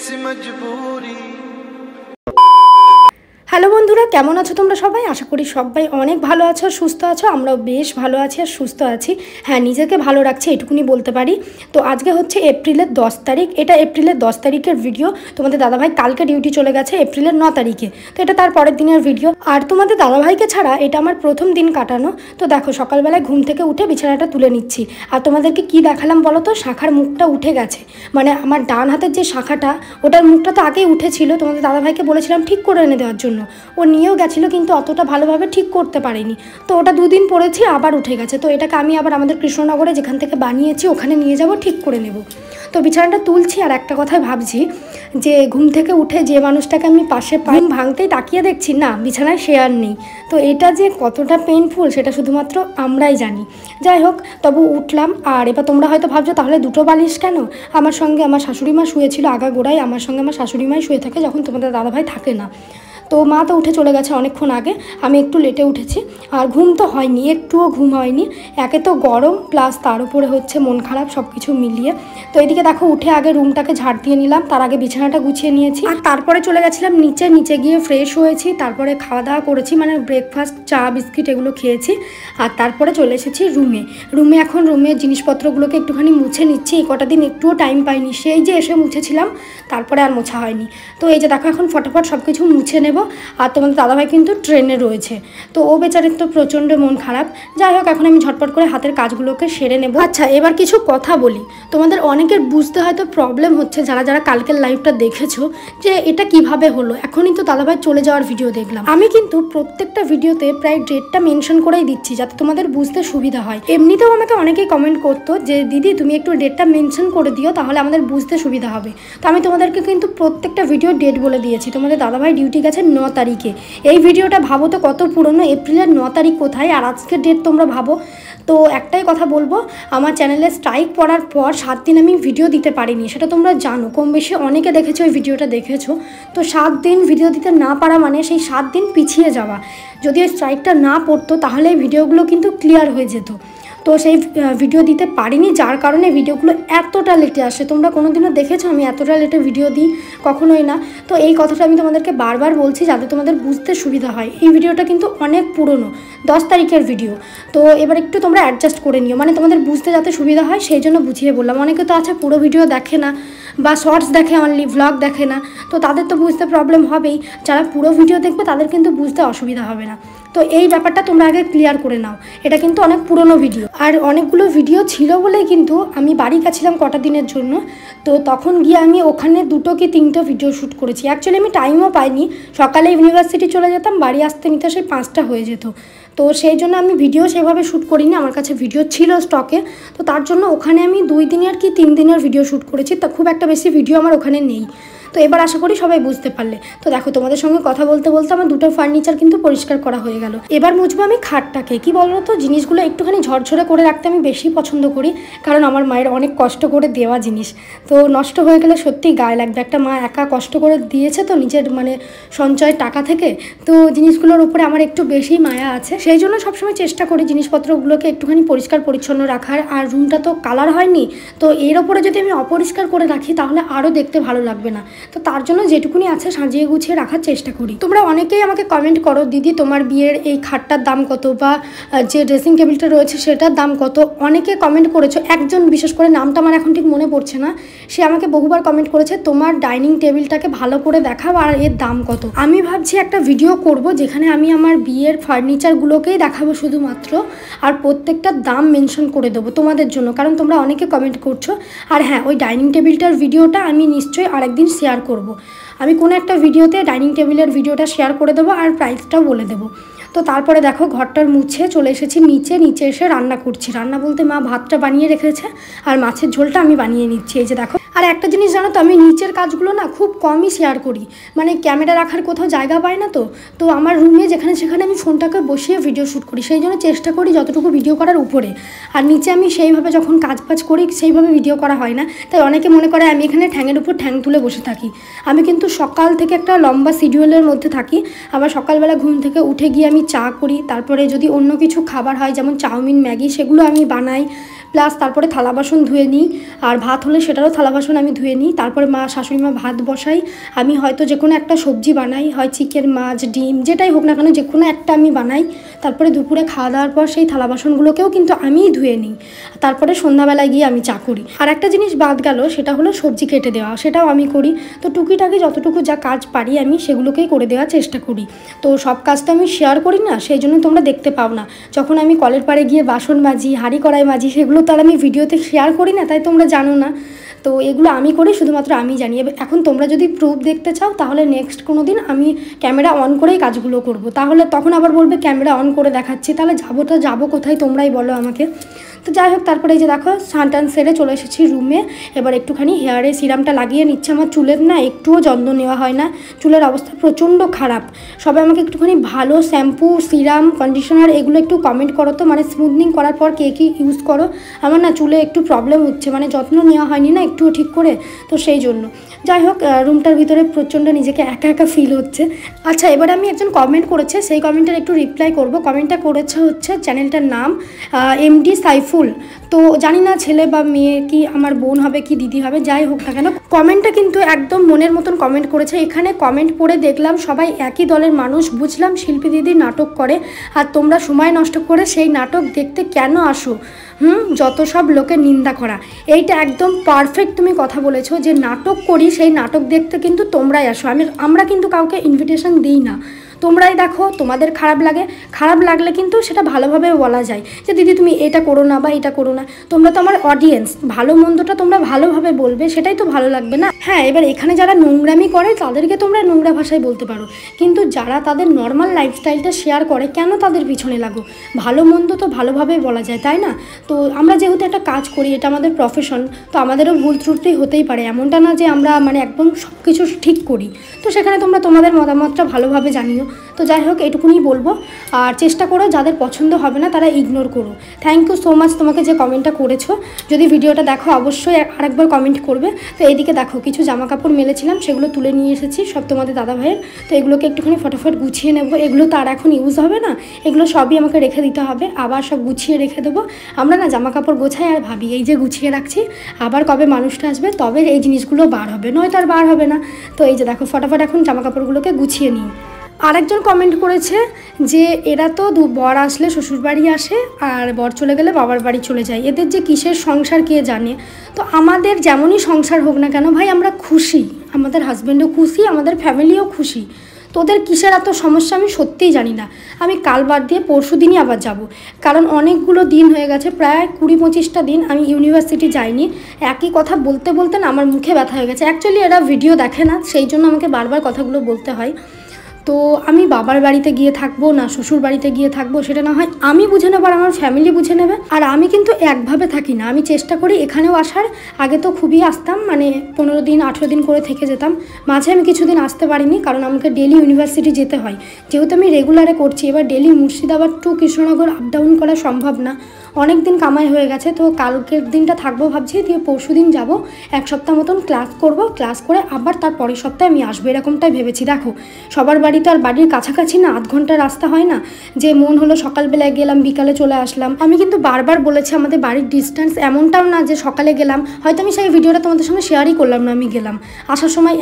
कैसी मजबूरी हेलो বন্ধুরা কেমন আছো তোমরা সবাই আশা করি সবাই অনেক ভালো আছো সুস্থ আছো আমরাও বেশ ভালো আছি আর সুস্থ আছি হ্যাঁ নিজেকে ভালো রাখছে এটুকুনি বলতে পারি তো আজকে হচ্ছে এপ্রিলের দশ তারিখ এটা এপ্রিলের দশ তারিখের ভিডিও তোমাদের দাদাভাই কালকে ডিউটি চলে গেছে এপ্রিলের ন তারিখে তো এটা তার পরের দিনের ভিডিও আর তোমাদের দাদাভাইকে ছাড়া এটা আমার প্রথম দিন কাটানো তো দেখো সকালবেলায় ঘুম থেকে উঠে বিছানাটা তুলে নিচ্ছি আর তোমাদেরকে কি দেখালাম বলো তো শাখার মুখটা উঠে গেছে মানে আমার ডান হাতের যে শাখাটা ওটার মুখটা তো আগেই উঠেছিল তোমাদের দাদাভাইকে বলেছিলাম ঠিক করে এনে দেওয়ার জন্য ও নিয়েও গেছিলো কিন্তু অতটা ভালোভাবে ঠিক করতে পারেনি তো ওটা দুদিন পরেছি আবার উঠে গেছে তো এটাকে আমি আবার আমাদের কৃষ্ণনগরে যেখান থেকে বানিয়েছি ওখানে নিয়ে যাব ঠিক করে নেব তো বিছানাটা তুলছি আর একটা কথাই ভাবছি যে ঘুম থেকে উঠে যে মানুষটাকে আমি পাশে পাই ভাঙতেই তাকিয়ে দেখছি না বিছানায় সে আর নেই তো এটা যে কতটা পেনফুল সেটা শুধুমাত্র আমরাই জানি যাই হোক তবু উঠলাম আর এবার তোমরা হয়তো ভাবছো তাহলে দুটো বালিশ কেন আমার সঙ্গে আমার শাশুড়ি মা শুয়েছিল আগা গোড়ায় আমার সঙ্গে আমার শাশুড়ি মাই শুয়ে থাকে যখন তোমাদের দাদাভাই থাকে না তো মা তো উঠে চলে গেছে অনেকক্ষণ আগে আমি একটু লেটে উঠেছি আর ঘুম তো হয়নি একটুও ঘুম হয়নি একে তো গরম প্লাস তার উপরে হচ্ছে মন খারাপ সব কিছু মিলিয়ে তো এদিকে দেখো উঠে আগে রুমটাকে ঝাড় দিয়ে নিলাম তার আগে বিছানা বিছানাটা গুছিয়ে নিয়েছি আর তারপরে চলে গেছিলাম নিচে নিচে গিয়ে ফ্রেশ হয়েছি তারপরে খাওয়া দাওয়া করেছি মানে ব্রেকফাস্ট চা বিস্কিট এগুলো খেয়েছি আর তারপরে চলে এসেছি রুমে রুমে এখন রুমে জিনিসপত্রগুলোকে একটুখানি মুছে নিচ্ছি এই কটা দিন একটুও টাইম পাইনি সেই যে এসে মুছেছিলাম তারপরে আর মোছা হয়নি তো এই যে দেখো এখন ফটাফট সব কিছু মুছে নেব আর তোমাদের দাদাভাই কিন্তু ট্রেনে রয়েছে তো ও বেচারের তো প্রচণ্ড মন খারাপ যাই হোক এখন আমি ঝটপট করে হাতের কাজগুলোকে সেরে নেব আচ্ছা এবার কিছু কথা বলি তোমাদের অনেকের বুঝতে হয়তো প্রবলেম হচ্ছে যারা যারা কালকের লাইফটা ভিডিওটা দেখেছো যে এটা কিভাবে হলো এখনই তো দাদাভাই চলে যাওয়ার ভিডিও দেখলাম আমি কিন্তু প্রত্যেকটা ভিডিওতে প্রায় ডেটটা মেনশন করেই দিচ্ছি যাতে তোমাদের বুঝতে সুবিধা হয় এমনিতেও আমাকে অনেকেই কমেন্ট করতো যে দিদি তুমি একটু ডেটটা মেনশন করে দিও তাহলে আমাদের বুঝতে সুবিধা হবে তো আমি তোমাদেরকে কিন্তু প্রত্যেকটা ভিডিও ডেট বলে দিয়েছি তোমাদের দাদাভাই ডিউটি গেছে ন তারিখে এই ভিডিওটা ভাবো তো কত পুরনো এপ্রিলের ন তারিখ কোথায় আর আজকের ডেট তোমরা ভাবো তো একটাই কথা বলবো আমার চ্যানেলে স্ট্রাইক পড়ার পর সাত দিন আমি ভিডিও দিতে পারিনি সেটা তোমরা জানো কম বেশি অনেকে দেখেছো ওই ভিডিওটা দেখেছো তো সাত দিন ভিডিও দিতে না পারা মানে সেই সাত দিন পিছিয়ে যাওয়া যদি ওই স্ট্রাইকটা না পড়তো তাহলে ভিডিওগুলো কিন্তু ক্লিয়ার হয়ে যেত তো সেই ভিডিও দিতে পারিনি যার কারণে ভিডিওগুলো এতটা লেটে আসে তোমরা কোনো দিনও দেখেছো আমি এতটা লেটে ভিডিও দিই কখনোই না তো এই কথাটা আমি তোমাদেরকে বারবার বলছি যাতে তোমাদের বুঝতে সুবিধা হয় এই ভিডিওটা কিন্তু অনেক পুরনো দশ তারিখের ভিডিও তো এবার একটু তোমরা অ্যাডজাস্ট করে নিও মানে তোমাদের বুঝতে যাতে সুবিধা হয় সেই জন্য বুঝিয়ে বললাম অনেকে তো আছে পুরো ভিডিও দেখে না বা শর্টস দেখে অনলি ভ্লগ দেখে না তো তাদের তো বুঝতে প্রবলেম হবেই যারা পুরো ভিডিও দেখবে তাদের কিন্তু বুঝতে অসুবিধা হবে না তো এই ব্যাপারটা তোমরা আগে ক্লিয়ার করে নাও এটা কিন্তু অনেক পুরনো ভিডিও আর অনেকগুলো ভিডিও ছিল বলেই কিন্তু আমি বাড়ি গেছিলাম কটা দিনের জন্য তো তখন গিয়ে আমি ওখানে দুটো কি তিনটে ভিডিও শ্যুট করেছি অ্যাকচুয়ালি আমি টাইমও পাইনি সকালে ইউনিভার্সিটি চলে যেতাম বাড়ি আসতে নিতে সেই পাঁচটা হয়ে যেত তো সেই জন্য আমি ভিডিও সেভাবে শ্যুট করিনি আমার কাছে ভিডিও ছিল স্টকে তো তার জন্য ওখানে আমি দুই দিনের কি তিন দিনের ভিডিও শ্যুট করেছি তা খুব একটা বেশি ভিডিও আমার ওখানে নেই তো এবার আশা করি সবাই বুঝতে পারলে তো দেখো তোমাদের সঙ্গে কথা বলতে বলতে আমার দুটো ফার্নিচার কিন্তু পরিষ্কার করা হয়ে গেল এবার মুছবো আমি খাটটাকে কি বলো তো জিনিসগুলো একটুখানি ঝরঝরে করে রাখতে আমি বেশি পছন্দ করি কারণ আমার মায়ের অনেক কষ্ট করে দেওয়া জিনিস তো নষ্ট হয়ে গেলে সত্যি গায়ে লাগবে একটা মা একা কষ্ট করে দিয়েছে তো নিজের মানে সঞ্চয়ের টাকা থেকে তো জিনিসগুলোর উপরে আমার একটু বেশি মায়া আছে সেই জন্য সবসময় চেষ্টা করি জিনিসপত্রগুলোকে একটুখানি পরিষ্কার পরিচ্ছন্ন রাখার আর রুমটা তো কালার হয়নি তো এর ওপরে যদি আমি অপরিষ্কার করে রাখি তাহলে আরও দেখতে ভালো লাগবে না তো তার জন্য যেটুকুনি আছে সাজিয়ে গুছিয়ে রাখার চেষ্টা করি তোমরা অনেকেই আমাকে কমেন্ট করো দিদি তোমার বিয়ের এই খাটটার দাম কত বা যে ড্রেসিং টেবিলটা রয়েছে সেটার দাম কত অনেকে কমেন্ট করেছো একজন বিশেষ করে নামটা আমার এখন ঠিক মনে পড়ছে না সে আমাকে বহুবার কমেন্ট করেছে তোমার ডাইনিং টেবিলটাকে ভালো করে দেখাও আর এর দাম কত আমি ভাবছি একটা ভিডিও করব যেখানে আমি আমার বিয়ের ফার্নিচারগুলোকেই দেখাবো শুধুমাত্র আর প্রত্যেকটা দাম মেনশন করে দেবো তোমাদের জন্য কারণ তোমরা অনেকে কমেন্ট করছো আর হ্যাঁ ওই ডাইনিং টেবিলটার ভিডিওটা আমি নিশ্চয়ই আরেকদিন শেয়ার শেয়ার করব। আমি কোনো একটা ভিডিওতে ডাইনিং টেবিলের ভিডিওটা শেয়ার করে দেবো আর প্রাইসটাও বলে দেবো তো তারপরে দেখো ঘরটার মুছে চলে এসেছি নিচে নিচে এসে রান্না করছি রান্না বলতে মা ভাতটা বানিয়ে রেখেছে আর মাছের ঝোলটা আমি বানিয়ে নিচ্ছি এই যে দেখো আর একটা জিনিস জানো তো আমি নিচের কাজগুলো না খুব কমই শেয়ার করি মানে ক্যামেরা রাখার কোথাও জায়গা পায় না তো তো আমার রুমে যেখানে সেখানে আমি ফোনটাকে বসিয়ে ভিডিও শ্যুট করি সেই জন্য চেষ্টা করি যতটুকু ভিডিও করার উপরে আর নিচে আমি সেইভাবে যখন কাজ পাজ করি সেইভাবে ভিডিও করা হয় না তাই অনেকে মনে করে আমি এখানে ঠ্যাঙের উপর ঠ্যাং তুলে বসে থাকি আমি কিন্তু সকাল থেকে একটা লম্বা সিডিউলের মধ্যে থাকি আবার সকালবেলা ঘুম থেকে উঠে গিয়ে আমি আমি চা করি তারপরে যদি অন্য কিছু খাবার হয় যেমন চাউমিন ম্যাগি সেগুলো আমি বানাই প্লাস তারপরে থালা বাসন ধুয়ে নিই আর ভাত হলে সেটারও থালা বাসন আমি ধুয়ে নিই তারপরে মা শাশুড়ি মা ভাত বসাই আমি হয়তো যে কোনো একটা সবজি বানাই হয় চিকেন মাছ ডিম যেটাই হোক না কেন যে কোনো একটা আমি বানাই তারপরে দুপুরে খাওয়া দাওয়ার পর সেই থালা বাসনগুলোকেও কিন্তু আমিই ধুয়ে নিই তারপরে সন্ধ্যাবেলায় গিয়ে আমি চা করি আর একটা জিনিস বাদ গেল সেটা হলো সবজি কেটে দেওয়া সেটাও আমি করি তো টুকিটাকি যতটুকু যা কাজ পারি আমি সেগুলোকেই করে দেওয়ার চেষ্টা করি তো সব কাজ তো আমি শেয়ার করি করি না সেই জন্য তোমরা দেখতে পাও না যখন আমি কলের পাড়ে গিয়ে বাসন মাজি হাঁড়ি কড়াই মাজি সেগুলো তার আমি ভিডিওতে শেয়ার করি না তাই তোমরা জানো না তো এগুলো আমি করে শুধুমাত্র আমি জানি এখন তোমরা যদি প্রুফ দেখতে চাও তাহলে নেক্সট কোনো দিন আমি ক্যামেরা অন করেই কাজগুলো করব তাহলে তখন আবার বলবে ক্যামেরা অন করে দেখাচ্ছি তাহলে যাবো তো যাবো কোথায় তোমরাই বলো আমাকে তো যাই হোক তারপরে এই যে দেখো সানটান সেরে চলে এসেছি রুমে এবার একটুখানি হেয়ারে সিরামটা লাগিয়ে নিচ্ছে আমার চুলের না একটুও যত্ন নেওয়া হয় না চুলের অবস্থা প্রচণ্ড খারাপ সবাই আমাকে একটুখানি ভালো শ্যাম্পু সিরাম কন্ডিশনার এগুলো একটু কমেন্ট করো তো মানে স্মুথনিং করার পর কে কী ইউজ করো আমার না চুলে একটু প্রবলেম হচ্ছে মানে যত্ন নেওয়া হয়নি না একটুও ঠিক করে তো সেই জন্য যাই হোক রুমটার ভিতরে প্রচণ্ড নিজেকে একা একা ফিল হচ্ছে আচ্ছা এবার আমি একজন কমেন্ট করেছে সেই কমেন্টের একটু রিপ্লাই করব কমেন্টটা করেছে হচ্ছে চ্যানেলটার নাম এমডি সাইফ ফুল তো জানি না ছেলে বা মেয়ে কি আমার বোন হবে কি দিদি হবে যাই হোক না কেন কমেন্টটা কিন্তু একদম মনের মতন কমেন্ট করেছে এখানে কমেন্ট পড়ে দেখলাম সবাই একই দলের মানুষ বুঝলাম শিল্পী দিদি নাটক করে আর তোমরা সময় নষ্ট করে সেই নাটক দেখতে কেন আসো হুম যত সব লোকের নিন্দা করা এইটা একদম পারফেক্ট তুমি কথা বলেছো যে নাটক করি সেই নাটক দেখতে কিন্তু তোমরাই আসো আমি আমরা কিন্তু কাউকে ইনভিটেশন দিই না তোমরাই দেখো তোমাদের খারাপ লাগে খারাপ লাগলে কিন্তু সেটা ভালোভাবে বলা যায় যে দিদি তুমি এটা করো না বা এটা করো না তোমরা তো আমার অডিয়েন্স ভালো মন্দটা তোমরা ভালোভাবে বলবে সেটাই তো ভালো লাগবে না হ্যাঁ এবার এখানে যারা নোংরামি করে তাদেরকে তোমরা নোংরা ভাষায় বলতে পারো কিন্তু যারা তাদের নর্মাল লাইফস্টাইলটা শেয়ার করে কেন তাদের পিছনে লাগো ভালো মন্দ তো ভালোভাবে বলা যায় তাই না তো আমরা যেহেতু একটা কাজ করি এটা আমাদের প্রফেশন তো আমাদেরও ভুল ত্রুটি হতেই পারে এমনটা না যে আমরা মানে একদম সব কিছু ঠিক করি তো সেখানে তোমরা তোমাদের মতামতটা ভালোভাবে জানিও তো যাই হোক এটুকুনি বলবো আর চেষ্টা করো যাদের পছন্দ হবে না তারা ইগনোর করো থ্যাংক ইউ সো মাচ তোমাকে যে কমেন্টটা করেছো যদি ভিডিওটা দেখো অবশ্যই আরেকবার কমেন্ট করবে তো এদিকে দেখো কিছু জামা কাপড় মেলেছিলাম সেগুলো তুলে নিয়ে এসেছি সব তোমাদের দাদা ভাইয়ের তো এগুলোকে একটুখানি ফটাফট গুছিয়ে নেবো এগুলো তো আর এখন ইউজ হবে না এগুলো সবই আমাকে রেখে দিতে হবে আবার সব গুছিয়ে রেখে দেবো আমরা না জামা কাপড় গোছাই আর ভাবি এই যে গুছিয়ে রাখছি আবার কবে মানুষটা আসবে তবে এই জিনিসগুলো বার হবে নয়তো আর বার হবে না তো এই যে দেখো ফটাফট এখন জামা কাপড়গুলোকে গুছিয়ে নিই আরেকজন কমেন্ট করেছে যে এরা তো দু বর আসলে শ্বশুরবাড়ি আসে আর বর চলে গেলে বাবার বাড়ি চলে যায় এদের যে কিসের সংসার কে জানে তো আমাদের যেমনই সংসার হোক না কেন ভাই আমরা খুশি আমাদের হাজব্যান্ডও খুশি আমাদের ফ্যামিলিও খুশি তোদের কিসের এত সমস্যা আমি সত্যিই জানি না আমি কাল বাদ দিয়ে পরশু দিনই আবার যাব কারণ অনেকগুলো দিন হয়ে গেছে প্রায় কুড়ি পঁচিশটা দিন আমি ইউনিভার্সিটি যাইনি একই কথা বলতে বলতে না আমার মুখে ব্যথা হয়ে গেছে অ্যাকচুয়ালি এরা ভিডিও দেখে না সেই জন্য আমাকে বারবার কথাগুলো বলতে হয় তো আমি বাবার বাড়িতে গিয়ে থাকবো না শ্বশুর বাড়িতে গিয়ে থাকবো সেটা না হয় আমি বুঝে নেবো আর আমার ফ্যামিলি বুঝে নেবে আর আমি কিন্তু একভাবে থাকি না আমি চেষ্টা করি এখানেও আসার আগে তো খুবই আসতাম মানে পনেরো দিন আঠেরো দিন করে থেকে যেতাম মাঝে আমি কিছুদিন আসতে পারিনি কারণ আমাকে ডেলি ইউনিভার্সিটি যেতে হয় যেহেতু আমি রেগুলারে করছি এবার daily Murshidabad to Krishnanagar up down করা সম্ভব না অনেক দিন কামাই হয়ে গেছে তো কালকের দিনটা থাকবো ভাবছি দিয়ে পরশু দিন যাবো এক সপ্তাহ মতন ক্লাস করব ক্লাস করে আবার তার পরের সপ্তাহে আমি আসবো এরকমটাই ভেবেছি দেখো সবার বাড়ি তো আর বাড়ির কাছাকাছি না আধ ঘন্টা রাস্তা হয় না যে মন হলো সকালবেলায় গেলাম বিকালে চলে আসলাম আমি কিন্তু বারবার বলেছি আমাদের বাড়ির ডিস্টেন্স এমনটাও না যে সকালে গেলাম হয়তো আমি সেই ভিডিওটা তোমাদের সঙ্গে শেয়ারই করলাম না আমি গেলাম আসার সময়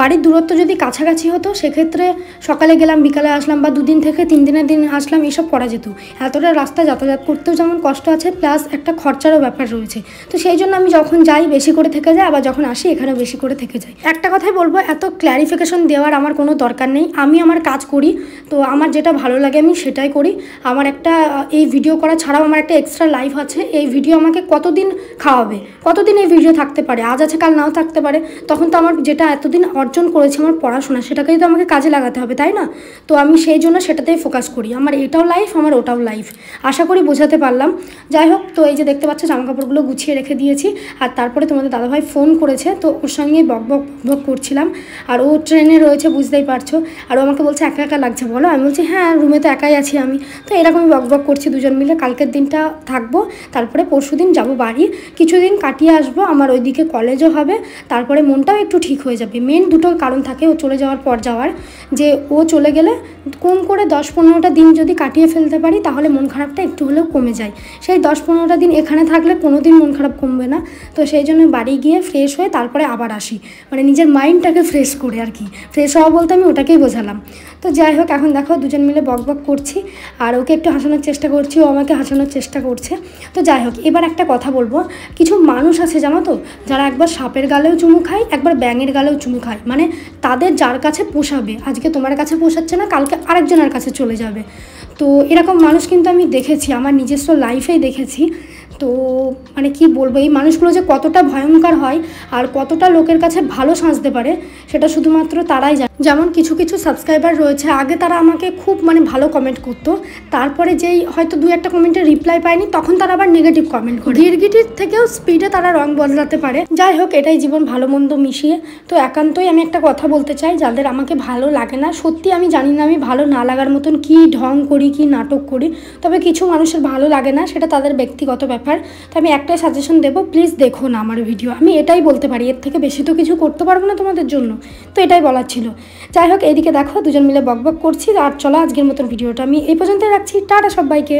বাড়ির দূরত্ব যদি কাছাকাছি হতো সেক্ষেত্রে সকালে গেলাম বিকালে আসলাম বা দুদিন থেকে তিন দিনের দিন আসলাম এসব করা যেত এতটা রাস্তা যাতায়াত করতেও যেমন কষ্ট আছে প্লাস একটা খরচারও ব্যাপার রয়েছে তো সেই জন্য আমি যখন যাই বেশি করে থেকে যাই আবার যখন আসি এখানেও বেশি করে থেকে যাই একটা কথাই বলবো এত ক্ল্যারিফিকেশন দেওয়ার আমার কোনো দরকার নেই আমি আমার কাজ করি তো আমার যেটা ভালো লাগে আমি সেটাই করি আমার একটা এই ভিডিও করা ছাড়াও আমার একটা এক্সট্রা লাইফ আছে এই ভিডিও আমাকে কতদিন খাওয়াবে কতদিন এই ভিডিও থাকতে পারে আজ আছে কাল নাও থাকতে পারে তখন তো আমার যেটা এতদিন অর্জন করেছে আমার পড়াশোনা সেটাকেই তো আমাকে কাজে লাগাতে হবে তাই না তো আমি সেই জন্য সেটাতেই ফোকাস করি আমার এটাও লাইফ আমার ওটাও লাইফ আশা করি বোঝাতে পারলাম যাই হোক তো এই যে দেখতে পাচ্ছ জামা কাপড়গুলো গুছিয়ে রেখে দিয়েছি আর তারপরে তোমাদের দাদাভাই ফোন করেছে তো ওর সঙ্গে বক বক বক করছিলাম আর ও ট্রেনে রয়েছে বুঝতেই পারছো আর ও আমাকে বলছে একা একা লাগছে বলো আমি বলছি হ্যাঁ রুমে তো একাই আছি আমি তো এরকমই বক বক করছি দুজন মিলে কালকের দিনটা থাকবো তারপরে পরশু দিন যাবো বাড়ি কিছুদিন কাটিয়ে আসবো আমার ওইদিকে কলেজও হবে তারপরে মনটাও একটু ঠিক হয়ে যাবে মেন দুটো কারণ থাকে ও চলে যাওয়ার পর যাওয়ার যে ও চলে গেলে কম করে দশ পনেরোটা দিন যদি কাটিয়ে ফেলতে পারি তাহলে মন খারাপটা একটু হলেও কমে যায় সেই দশ পনেরোটা দিন এখানে থাকলে কোনো দিন মন খারাপ কমবে না তো সেই জন্য বাড়ি গিয়ে ফ্রেশ হয়ে তারপরে আবার আসি মানে নিজের মাইন্ডটাকে ফ্রেশ করে আর কি ফ্রেশ হওয়া বলতে আমি ওটাকেই বোঝালাম তো যাই হোক এখন দেখো দুজন মিলে বক বক করছি আর ওকে একটু হাসানোর চেষ্টা করছি ও আমাকে হাসানোর চেষ্টা করছে তো যাই হোক এবার একটা কথা বলবো কিছু মানুষ আছে জানো তো যারা একবার সাপের গালেও চুমু খায় একবার ব্যাঙের গালেও চুমু খায় মানে তাদের যার কাছে পোষাবে আজকে তোমার কাছে পোষাচ্ছে না কালকে আরেকজনের কাছে চলে যাবে তো এরকম মানুষ কিন্তু আমি দেখেছি আমার নিজস্ব লাইফেই দেখেছি তো মানে কি বলবো এই মানুষগুলো যে কতটা ভয়ঙ্কর হয় আর কতটা লোকের কাছে ভালো সাজতে পারে সেটা শুধুমাত্র তারাই জানে যেমন কিছু কিছু সাবস্ক্রাইবার রয়েছে আগে তারা আমাকে খুব মানে ভালো কমেন্ট করতো তারপরে যেই হয়তো দু একটা কমেন্টে রিপ্লাই পায়নি তখন তারা আবার নেগেটিভ কমেন্ট করে গিরগিটির থেকেও স্পিডে তারা রং বদলাতে পারে যাই হোক এটাই জীবন ভালো মন্দ মিশিয়ে তো একান্তই আমি একটা কথা বলতে চাই যাদের আমাকে ভালো লাগে না সত্যি আমি জানি না আমি ভালো না লাগার মতন কি ঢং করি কি নাটক করি তবে কিছু মানুষের ভালো লাগে না সেটা তাদের ব্যক্তিগত ব্যাপার তো আমি একটাই সাজেশন দেবো প্লিজ দেখো না আমার ভিডিও আমি এটাই বলতে পারি এর থেকে বেশি তো কিছু করতে পারবো না তোমাদের জন্য তো এটাই বলার ছিল যাই হোক এইদিকে দেখো দুজন মিলে বকবক করছি আর চলো আজকের মতন ভিডিওটা আমি এই পর্যন্ত রাখছি টাটা সবাইকে